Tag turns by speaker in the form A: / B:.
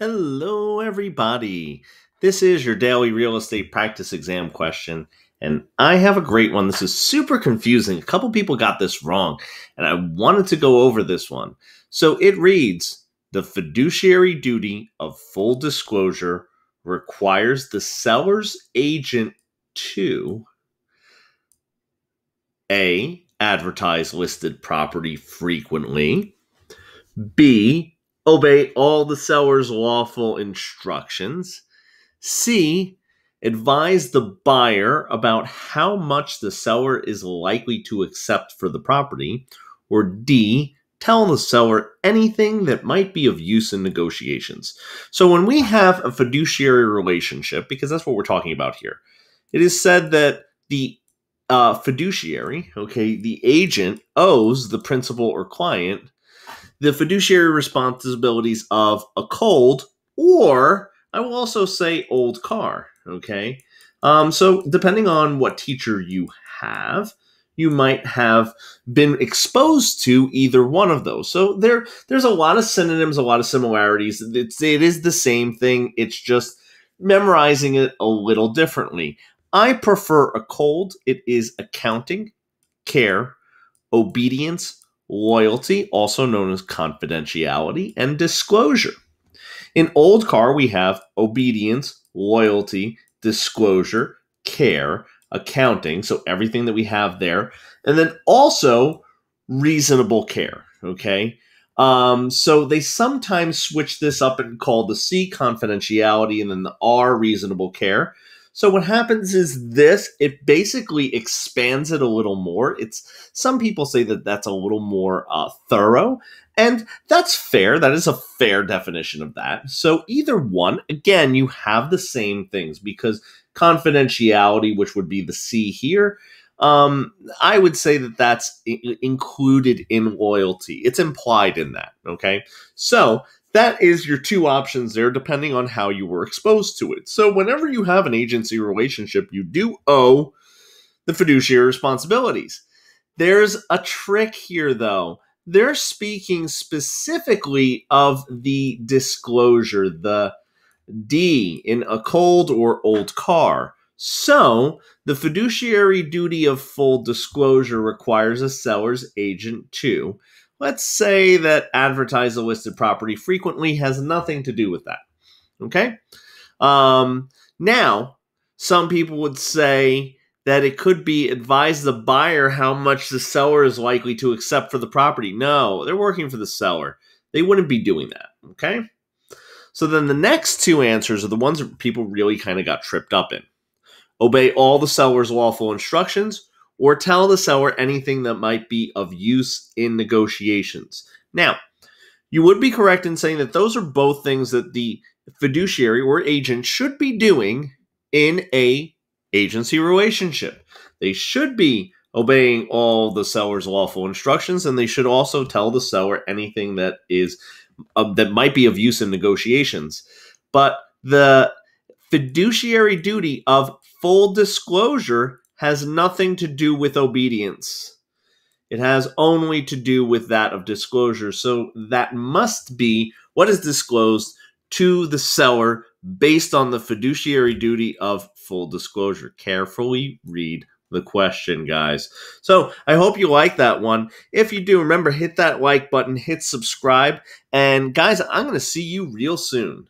A: Hello, everybody. This is your daily real estate practice exam question, and I have a great one. This is super confusing. A couple people got this wrong, and I wanted to go over this one. So it reads The fiduciary duty of full disclosure requires the seller's agent to a. Advertise listed property frequently. B. Obey all the seller's lawful instructions. C. Advise the buyer about how much the seller is likely to accept for the property. Or D. Tell the seller anything that might be of use in negotiations. So, when we have a fiduciary relationship, because that's what we're talking about here, it is said that the uh, fiduciary, okay, the agent owes the principal or client the fiduciary responsibilities of a cold or I will also say old car, okay? Um, so depending on what teacher you have, you might have been exposed to either one of those. So there, there's a lot of synonyms, a lot of similarities. It's, it is the same thing. It's just memorizing it a little differently. I prefer a cold. It is accounting, care, obedience, loyalty, also known as confidentiality, and disclosure. In old car, we have obedience, loyalty, disclosure, care, accounting, so everything that we have there, and then also reasonable care, okay? Um, so they sometimes switch this up and call the C confidentiality and then the R reasonable care. So what happens is this, it basically expands it a little more. It's some people say that that's a little more uh, thorough, and that's fair. That is a fair definition of that. So either one, again, you have the same things because confidentiality, which would be the C here, um, I would say that that's included in loyalty. It's implied in that. Okay. So that is your two options there, depending on how you were exposed to it. So, whenever you have an agency relationship, you do owe the fiduciary responsibilities. There's a trick here, though. They're speaking specifically of the disclosure, the D in a cold or old car. So, the fiduciary duty of full disclosure requires a seller's agent to Let's say that advertise a listed property frequently has nothing to do with that. Okay? Um, now, some people would say that it could be advise the buyer how much the seller is likely to accept for the property. No, they're working for the seller. They wouldn't be doing that. Okay? So then the next two answers are the ones that people really kind of got tripped up in. Obey all the seller's lawful instructions or tell the seller anything that might be of use in negotiations. Now, you would be correct in saying that those are both things that the fiduciary or agent should be doing in a agency relationship. They should be obeying all the seller's lawful instructions and they should also tell the seller anything that is uh, that might be of use in negotiations. But the fiduciary duty of full disclosure has nothing to do with obedience. It has only to do with that of disclosure. So that must be what is disclosed to the seller based on the fiduciary duty of full disclosure. Carefully read the question, guys. So I hope you like that one. If you do, remember hit that like button, hit subscribe, and guys, I'm going to see you real soon.